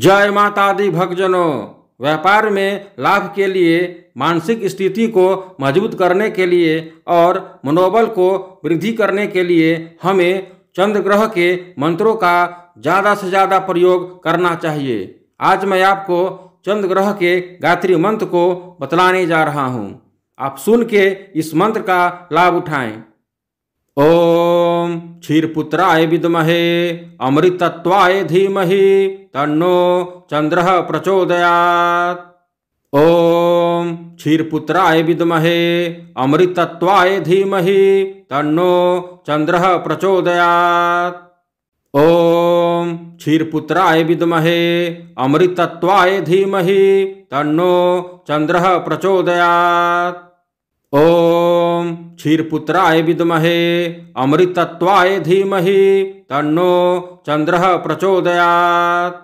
जय माता दी भक्तजनों व्यापार में लाभ के लिए मानसिक स्थिति को मजबूत करने के लिए और मनोबल को वृद्धि करने के लिए हमें चंद्र ग्रह के मंत्रों का ज़्यादा से ज़्यादा प्रयोग करना चाहिए आज मैं आपको चंद्र ग्रह के गायत्री मंत्र को बतलाने जा रहा हूँ आप सुन के इस मंत्र का लाभ उठाएं ओम क्षीरपुत्राय विद्महे अमृतत्वाय धीमहि तन्नो चंद्र प्रचोदयात् ओम क्षीरपुत्राय विद्महे अमृतत्वाय धीमहि तन्नो चंद्र प्रचोदयात् ओम क्षीरपुत्राय विमहे अमृतत्वाय धीमहि तन्नो चंद्र प्रचोदयात् ॐ क्षीरपुत्राय विद्महे अमृतत्वाय धीमहि तन्नो चन्द्रः प्रचोदयात्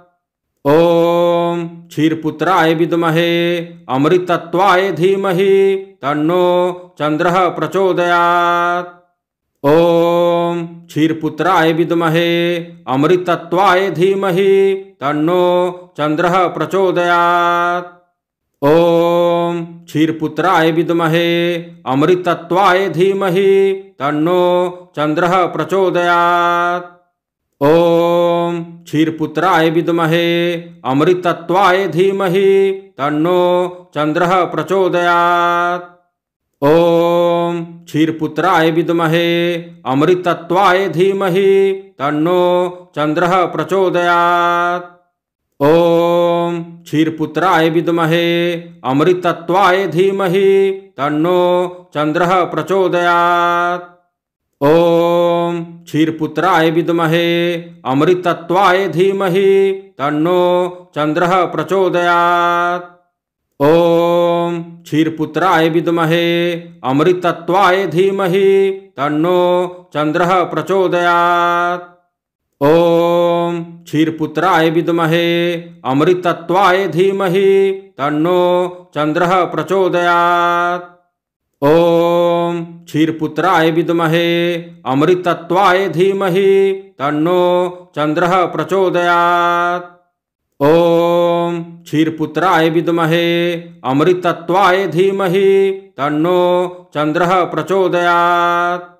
ॐ क्षीरपुत्राय विद्महे अमृतत्वाय धीमहि तन्नो चन्द्रः प्रचोदयात् ॐ क्षीरपुत्राय विद्महे अमृतत्वाय धीमहि तन्नो चन्द्रः प्रचोदयात् ओम क्षीरपुत्राय विद्महे अमृतत्वाय धीमहि तन्नो चंद्र प्रचोदयात् ओम क्षीरपुत्राय विद्महे अमृतत्वाय धीमहि तन्नो चंद्र प्रचोदयात् ओम क्षीरपुत्राय विद्महे अमृतत्वाय धीमहि तन्नो चंद्र प्रचोदयात् ओम क्षीरपुत्राय विद्महे अमृतत्वाय धीमहि तन्नो चंद्र प्रचोदयात् ओम क्षीरपुत्राय विद्महे अमृतत्वाय धीमहि तन्नो चंद्र प्रचोदयात् ओम क्षीरपुत्राय विद्महे अमृतत्वाय धीमहि तन्नो चंद्र प्रचोदयात् ओम क्षीरपुत्राय विद्महे अमृतत्वाय धीमहि तन्नो चंद्र प्रचोदयात् ओम क्षीरपुत्राय विद्महे अमृतत्वाय धीमहि तन्नो चंद्र प्रचोदयात् ओम क्षीरपुत्राय विद्महे अमृतत्वाय धीमहि तन्नो चंद्र प्रचोदयात्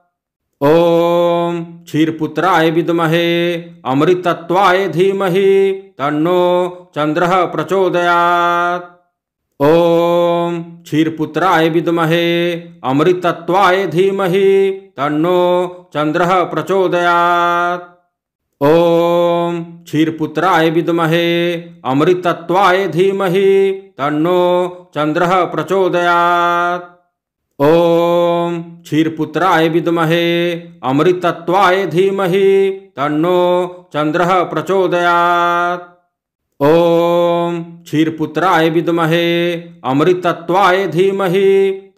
ओम क्षीरपुत्राय विद्महे अमृतत्वाय धीमहि तन्नो चंद्र प्रचोदयात् ओम क्षीरपुत्राय विद्महे अमृतत्वाय धीमहि तन्नो चंद्र प्रचोदयात् ओम क्षीरपुत्राय विदमहे अमृतत्वाय धीमहि तन्नो चंद्र प्रचोदयात् ओम क्षीरपुत्राय विमहे अमृतत्वाय धीमहि तन्नो चंद्र प्रचोदयात् ॐ क्षीरपुत्राय विमहे अमृतत्वाय धीमहि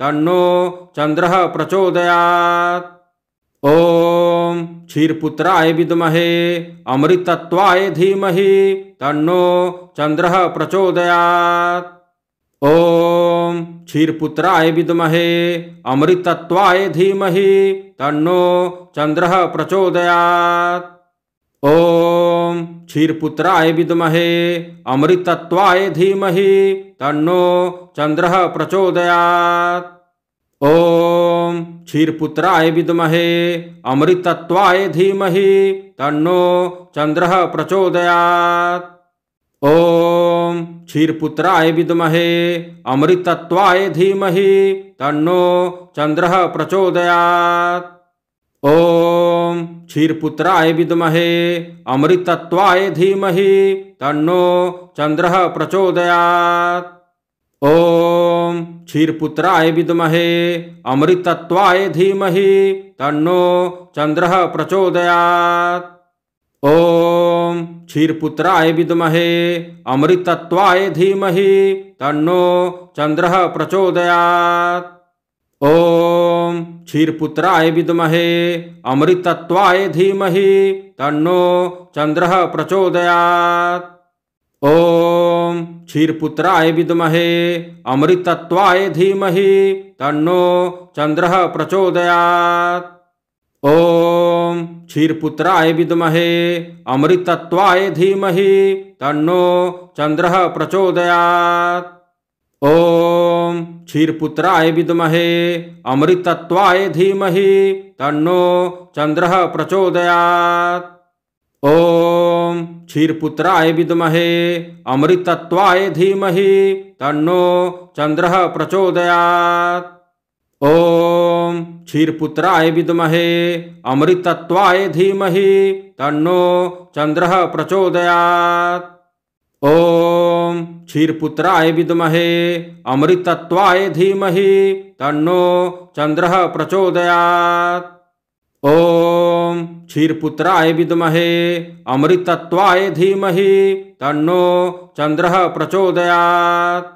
तन्नो चंद्र प्रचोदयात् ॐ क्षीरपुत्राय विमहे अमृतत्वाय धीमहि तन्नो चंद्र प्रचोदयात् ओम क्षीरपुत्राय विमहे अमृतत्वाय धीमहि तन्नो चंद्र प्रचोदयात् ओम क्षीरपुत्राय विद्महे अमृतत्वाय धीमहि तन्नो चंद्र प्रचोदयात् ओम क्षीरपुत्राय विमहे अमृतत्वाय धीमहि तन्नो चंद्र प्रचोदयात् ओम क्षीरपुत्राय विद्महे अमृतत्वाय धीमहि तन्नो चंद्र प्रचोदयात् ओम क्षीरपुत्राय विद्महे अमृतत्वाय धीमहि तन्नो चंद्र प्रचोदयात् ओम क्षीरपुत्राय विद्महे अमृतत्वाय धीमहि तन्नो चंद्र प्रचोदयात् ओम क्षीरपुत्राय विद्महे अमृतत्वाय धीमहि तन्नो चंद्र प्रचोदयात् ओम क्षीरपुत्राय विद्महे अमृतत्वाय धीमहि तन्नो चंद्र प्रचोदयात् ओम क्षीरपुत्राय विद्महे अमृतत्वाय धीमहि तन्नो चंद्र प्रचोदयात् ओम क्षीरपुत्राय विद्महे अमृतत्वाय धीमहि तन्नो चंद्र प्रचोदयात् ओम क्षीरपुत्राय विद्महे अमृतत्वाय धीमहि तन्नो चंद्र प्रचोदयात् ओम क्षीरपुत्राय विद्महे अमृतत्वाय धीमहि तन्नो चंद्र प्रचोदयात् ओम क्षीरपुत्राय विमहे अमृतत्वाय धीमहि तन्नो चंद्र प्रचोदयात् ओम क्षीरपुत्राय विद्महे अमृतत्वाय धीमहि तन्नो चंद्र प्रचोदयात् ओम क्षीरपुत्राय विमहे अमृतत्वाय धीमहि तन्नो चंद्र प्रचोदयात्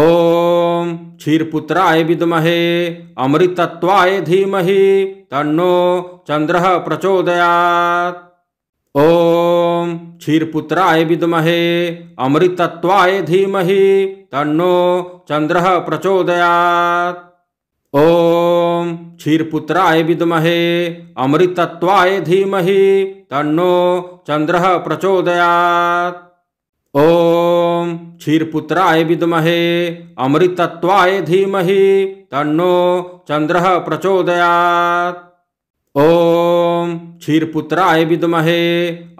ओम क्षीरपुत्राय विद्महे अमृतत्वाय धीमहि तन्नो चंद्र प्रचोदयात् ओम क्षीरपुत्राय विद्महे अमृतत्वाय धीमहि तन्नो चंद्र प्रचोदयात् ओम क्षीरपुत्राय विद्महे अमृतत्वाय धीमहि तन्नो चंद्र प्रचोदयात् ओम क्षीरपुत्राय विद्महे अमृतत्वाय धीमहि तन्नो चंद्र प्रचोदयात् ओम क्षीरपुत्राय विद्महे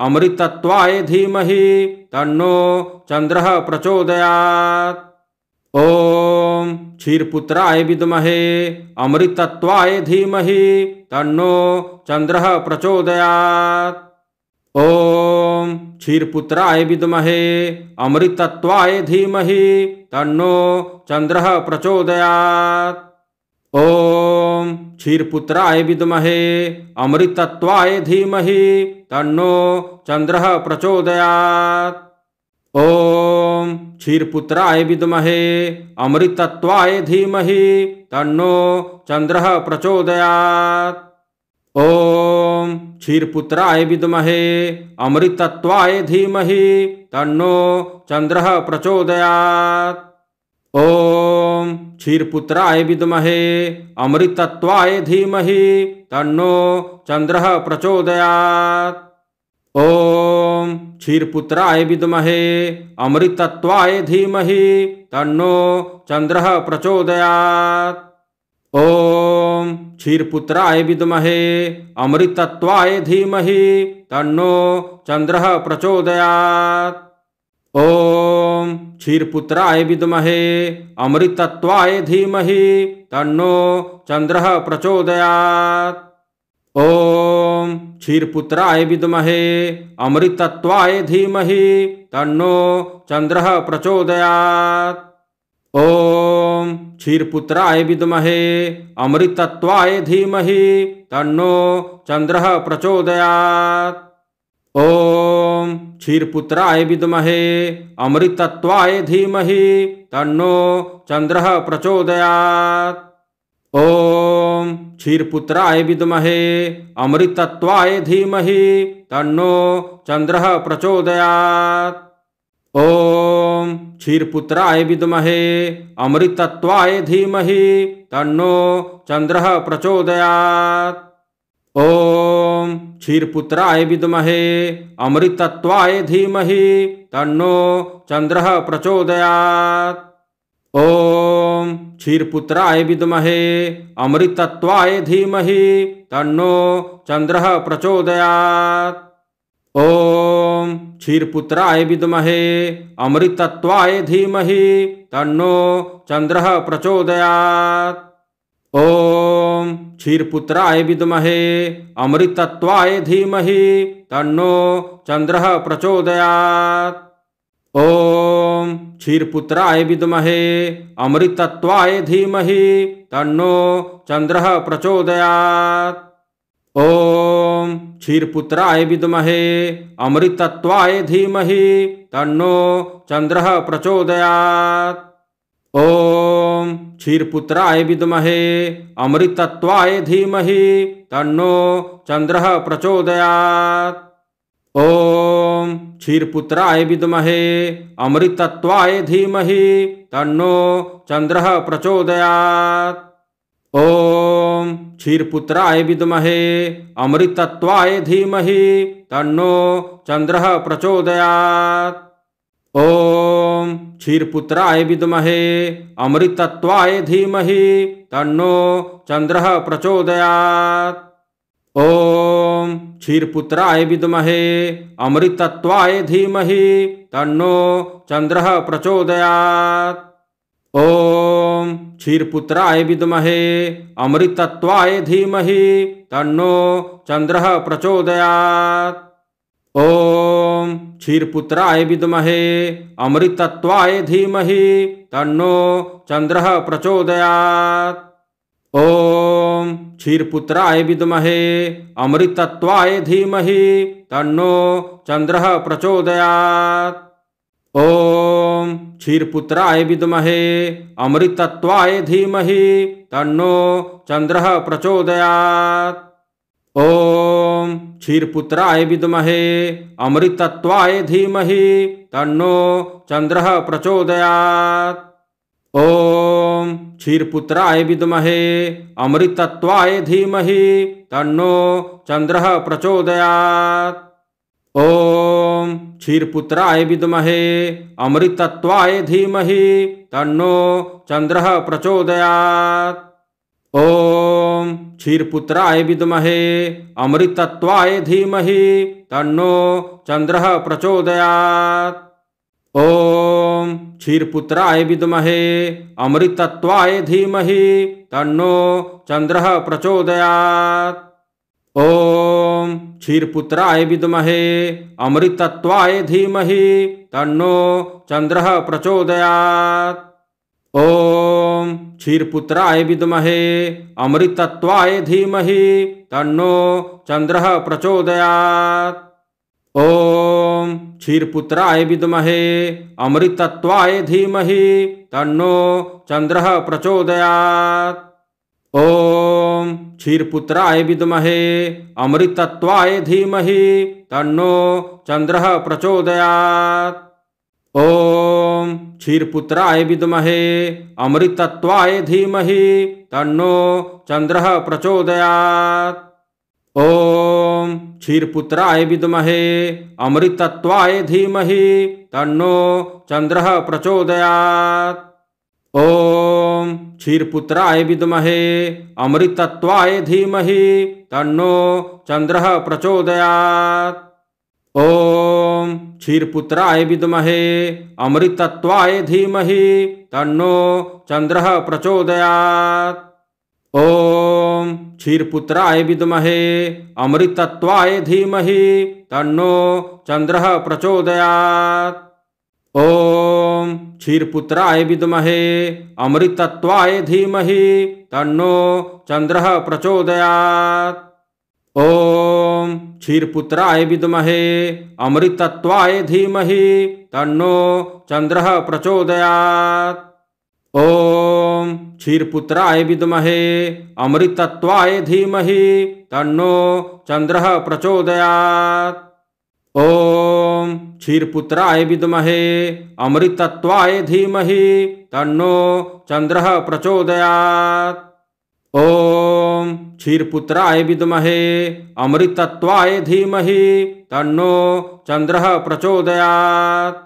अमृतत्वाय धीमहि तन्नो चंद्र प्रचोदयात् ओम क्षीरपुत्राय विद्महे अमृतत्वाय धीमहि तन्नो चंद्र प्रचोदयात् ओम क्षीरपुत्राय विद्महे अमृतत्वाय धीमहि तन्नो चंद्र प्रचोदयात् ओम क्षीरपुत्राय विद्महे अमृतत्वाय धीमहि तन्नो चंद्र प्रचोदयात् ओम क्षीरपुत्राय विद्महे अमृतत्वाय धीमहि तन्नो चंद्र प्रचोदयात् ओम क्षीरपुत्राय विद्महे अमृतत्वाय धीमहि तन्नो चंद्र प्रचोदयात् ओम क्षीरपुत्राय विद्महे अमृतत्वाय धीमहि तन्नो चंद्र प्रचोदयात् ओम क्षीरपुत्राय विद्महे अमृतत्वाय धीमहि तन्नो चंद्र प्रचोदयात् ओम क्षीरपुत्राय विमहे अमृतत्वाय धीमहि तन्नो चंद्र प्रचोदयात् ओम क्षीरपुत्राय विद्महे अमृतत्वाय धीमहि तन्नो चंद्र प्रचोदयात् ओम क्षीरपुत्राय विमहे अमृतत्वाय धीमहि तन्नो चंद्र प्रचोदयात् ओम क्षीरपुत्राय विद्महे अमृतत्वाय धीमहि तन्नो चंद्र प्रचोदयात् ओम क्षीरपुत्राय विद्महे अमृतत्वाय धीमहि तन्नो चंद्र प्रचोदयात् ओम क्षीरपुत्राय विद्महे अमृतत्वाय धीमहि तन्नो चंद्र प्रचोदयात् ओम क्षीरपुत्राय विद्महे अमृतत्वाय धीमहि तन्नो चंद्र प्रचोदयात् ओम क्षीरपुत्राय विद्महे अमृतत्वाय धीमहि तन्नो चंद्र प्रचोदयात् ओम क्षीरपुत्राय विद्महे अमृतत्वाय धीमहि तन्नो चंद्र प्रचोदयात् ओम क्षीरपुत्राय विद्महे अमृतत्वाय धीमहि तन्नो चंद्र प्रचोदयात् ओम क्षीरपुत्राय विद्महे अमृतत्वाय धीमहि तन्नो चंद्र प्रचोदयात् ओम क्षीरपुत्राय विद्महे अमृतत्वाय धीमहि तन्नो चंद्र प्रचोदयात् ओम क्षीरपुत्राय विद्महे अमृतत्वाय धीमहि तन्नो चंद्र प्रचोदयात् ओम क्षीरपुत्राय विद्महे अमृतत्वाय धीमहि तन्नो चंद्र प्रचोदयात् ओम क्षीरपुत्राय विमहे अमृतत्वाय धीमहि तन्नो चंद्र प्रचोदयात् ओम क्षीरपुत्राय विमहे अमृतत्वाय धीमहि तन्नो चंद्र प्रचोदयात् ॐ क्षीरपुत्राय विमहे अमृतत्वाय धीमहि तन्नो चंद्र प्रचोदयात् ॐ क्षीरपुत्राय विमहे अमृतत्वाय धीमहि तन्नो चंद्र प्रचोदयात् ओम क्षीरपुत्राय विद्महे अमृतत्वाय धीमहि तन्नो चंद्र प्रचोदयात् ओम क्षीरपुत्राय विद्महे अमृतत्वाय धीमहि तन्नो चंद्र प्रचोदयात् ओम क्षीरपुत्राय विद्महे अमृतत्वाय धीमहि तन्नो चंद्र प्रचोदयात् ओम क्षीरपुत्राय विद्महे अमृतत्वाय धीमहि तन्नो चंद्र प्रचोदयात् ओम क्षीरपुत्राय विद्महे अमृतत्वाय धीमहि तन्नो चंद्र प्रचोदयात् ओम क्षीरपुत्राय विद्महे अमृतत्वाय धीमहि तन्नो चंद्र प्रचोदयात् ओम क्षीरपुत्राय विद्महे अमृतत्वाय धीमहि तन्नो चंद्र प्रचोदयात् ओम क्षीरपुत्राय विद्महे अमृतत्वाय धीमहि तन्नो चंद्र प्रचोदयात् ओम क्षीरपुत्राय विद्महे अमृतत्वाय धीमहि तन्नो चंद्र प्रचोदयात् ओम क्षीरपुत्राय विद्महे अमृतत्वाय धीमहि तन्नो चंद्र प्रचोदयात् ओम क्षीरपुत्राय विद्महे अमृतत्वाय धीमहि तन्नो चंद्र प्रचोदयात् ओम क्षीरपुत्राय विमहे अमृतत्वाय धीमहि तन्नो चंद्र प्रचोदयात् ओम क्षीरपुत्राय विमहे अमृतत्वाय धीमहि तन्नो चंद्र प्रचोदयात् ओम क्षीरपुत्राय विद्महे अमृतत्वाय धीमहि तन्नो चंद्र प्रचोदयात् ओम क्षीरपुत्राय विमहे अमृतत्वाय धीमहि तन्नो चंद्र प्रचोदयात् ओम क्षीरपुत्राय विद्महे अमृतत्वाय धीमहि तन्नो चंद्र प्रचोदयात् ओम क्षीरपुत्राय विद्महे अमृतत्वाय धीमहि तन्नो चंद्र प्रचोदयात् ओम क्षीरपुत्राय विद्महे अमृतत्वाय धीमहि तन्नो चंद्र प्रचोदयात् ओम क्षीरपुत्राय विद्महे अमृतत्वाय धीमहि तन्नो चंद्र प्रचोदयात् ओम क्षीरपुत्राय विद्महे अमृतत्वाय धीमहि तन्नो चंद्र प्रचोदयात् ओम क्षीरपुत्राय विद्महे अमृतत्वाय धीमहि तन्नो चंद्र प्रचोदयात् ओम क्षीरपुत्राय विद्महे अमृतत्वाय धीमहि तन्नो चंद्र प्रचोदयात् ओम क्षीरपुत्राय विद्महे अमृतत्वाय धीमहि तन्नो चंद्र प्रचोदयात्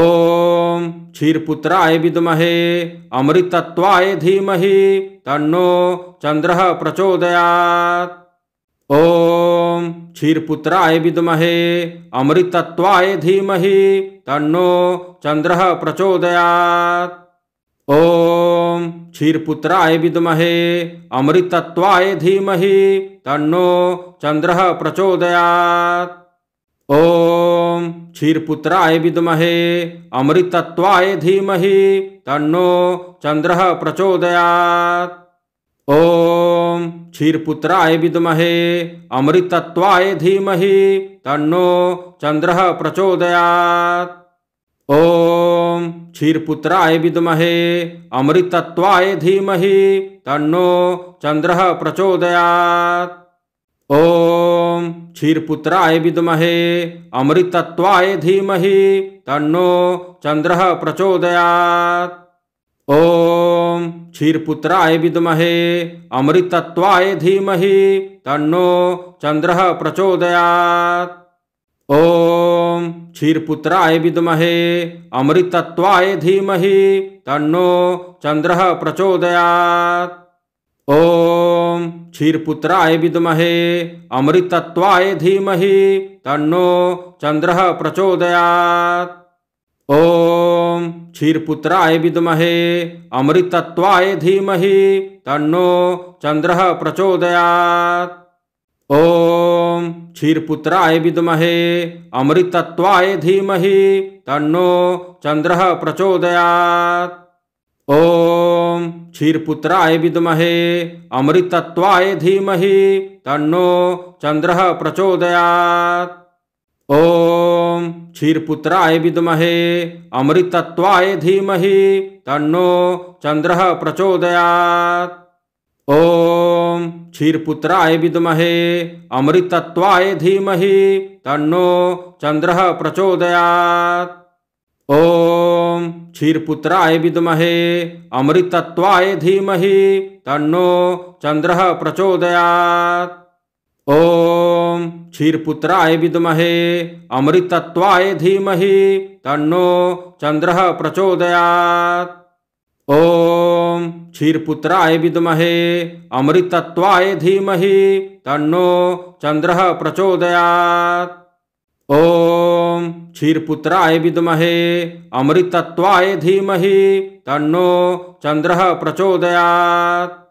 ओम क्षीरपुत्राय विद्महे अमृतत्वाय धीमहि तन्नो चंद्र प्रचोदयात् ओम क्षीरपुत्राय विद्महे अमृतत्वाय धीमहि तन्नो चंद्र प्रचोदयात् ओम क्षीरपुत्राय विद्महे अमृतत्वाय धीमहि तन्नो चंद्र प्रचोदयात् ओम क्षीरपुत्राय विमहे अमृतत्वाय धीमहि तन्नो चंद्र प्रचोदयात् ओम क्षीरपुत्राय विमहे अमृतत्वाय धीमहि तन्नो चंद्र प्रचोदयात् ॐ क्षीरपुत्राय विद्महे अमृतत्वाय धीमहि तन्नो चंद्र प्रचोदयात् ॐ क्षीरपुत्राय विमहे अमृतत्वाय धीमहि तन्नो चंद्र प्रचोदयात् ओम क्षीरपुत्राय विद्महे अमृतत्वाय धीमहि तन्नो चंद्र प्रचोदयात् ओम क्षीरपुत्राय विद्महे अमृतत्वाय धीमहि तन्नो चंद्र प्रचोदयात् ओम क्षीरपुत्राय विद्महे अमृतत्वाय धीमहि तन्नो चंद्र प्रचोदयात् ओम क्षीरपुत्राय विद्महे अमृतत्वाय धीमहि तन्नो चंद्र प्रचोदयात् ओम क्षीरपुत्राय विद्महे अमृतत्वाय धीमहि तन्नो चंद्र प्रचोदयात् ओम क्षीरपुत्राय विद्महे अमृतत्वाय धीमहि तन्नो चंद्र प्रचोदयात् ओम क्षीरपुत्राय विद्महे अमृतत्वाय धीमहि तन्नो चंद्र प्रचोदयात् ओम क्षीरपुत्राय विद्महे अमृतत्वाय धीमहि तन्नो चंद्र प्रचोदयात् ओम क्षीरपुत्राय विद्महे अमृतत्वाय धीमहि तन्नो चंद्र प्रचोदयात् ओम क्षीरपुत्राय विमहे अमृतत्वाय धीमहि तन्नो चंद्र प्रचोदयात् ओम क्षीरपुत्राय विद्महे अमृतत्वाय धीमहि तन्नो चंद्र प्रचोदयात् ओम क्षीरपुत्राय विमहे अमृतत्वाय धीमहि तन्नो चंद्र प्रचोदयात्